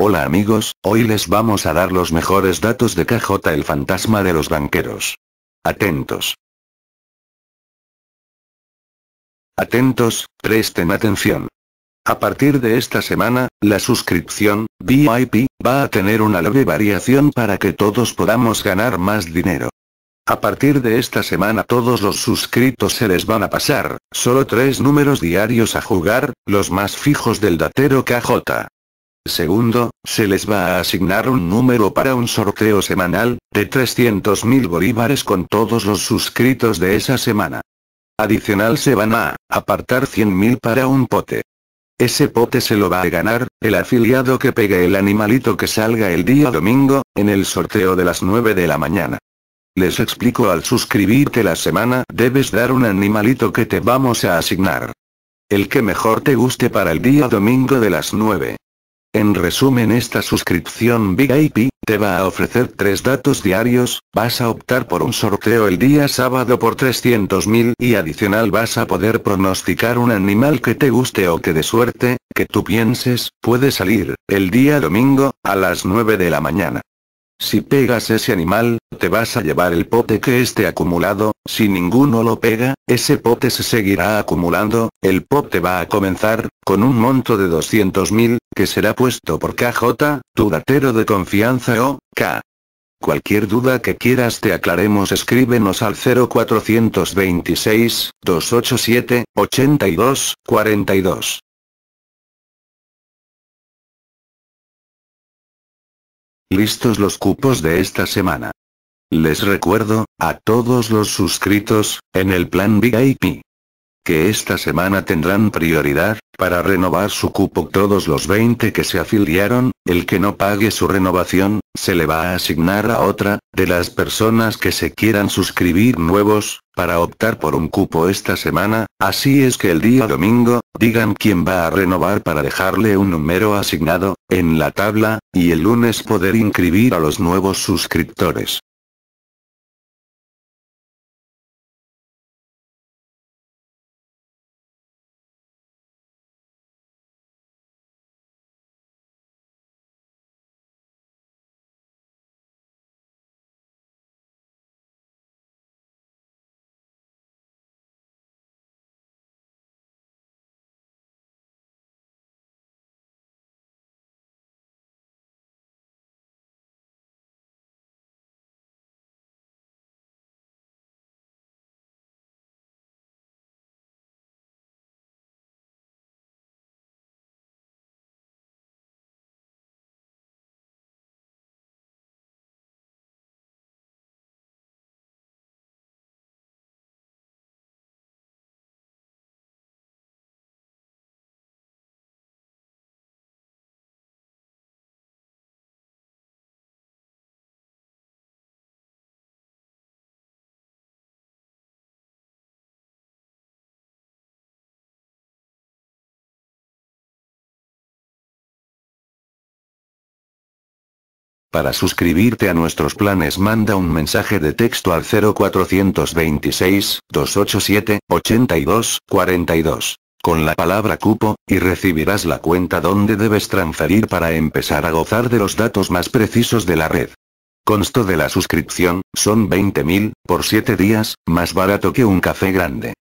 Hola amigos, hoy les vamos a dar los mejores datos de KJ el fantasma de los banqueros. Atentos. Atentos, presten atención. A partir de esta semana, la suscripción, VIP, va a tener una leve variación para que todos podamos ganar más dinero. A partir de esta semana todos los suscritos se les van a pasar, solo tres números diarios a jugar, los más fijos del datero KJ. Segundo, se les va a asignar un número para un sorteo semanal, de 300.000 bolívares con todos los suscritos de esa semana. Adicional se van a apartar 100.000 para un pote. Ese pote se lo va a ganar, el afiliado que pegue el animalito que salga el día domingo, en el sorteo de las 9 de la mañana. Les explico al suscribirte la semana, debes dar un animalito que te vamos a asignar. El que mejor te guste para el día domingo de las 9. En resumen esta suscripción VIP, te va a ofrecer tres datos diarios, vas a optar por un sorteo el día sábado por 300.000 y adicional vas a poder pronosticar un animal que te guste o que de suerte, que tú pienses, puede salir, el día domingo, a las 9 de la mañana. Si pegas ese animal, te vas a llevar el pote que esté acumulado, si ninguno lo pega, ese pote se seguirá acumulando, el pote va a comenzar, con un monto de 200.000, que será puesto por KJ, tu datero de confianza o, K. Cualquier duda que quieras te aclaremos escríbenos al 0426-287-82-42. Listos los cupos de esta semana. Les recuerdo, a todos los suscritos, en el plan VIP que esta semana tendrán prioridad, para renovar su cupo todos los 20 que se afiliaron, el que no pague su renovación, se le va a asignar a otra, de las personas que se quieran suscribir nuevos, para optar por un cupo esta semana, así es que el día domingo, digan quién va a renovar para dejarle un número asignado, en la tabla, y el lunes poder inscribir a los nuevos suscriptores. Para suscribirte a nuestros planes manda un mensaje de texto al 0426 287 82 42 con la palabra cupo, y recibirás la cuenta donde debes transferir para empezar a gozar de los datos más precisos de la red. Consto de la suscripción, son 20.000, por 7 días, más barato que un café grande.